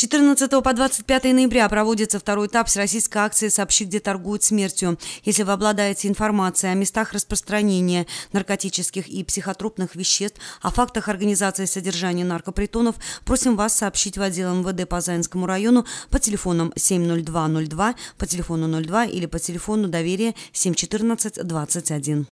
14 по 25 ноября проводится второй этап с российской акции «Сообщи, где торгуют смертью». Если вы обладаете информацией о местах распространения наркотических и психотропных веществ, о фактах организации содержания наркопритонов, просим вас сообщить в отдел МВД по Заинскому району по телефонам 70202, по телефону 02 или по телефону доверия 714 21.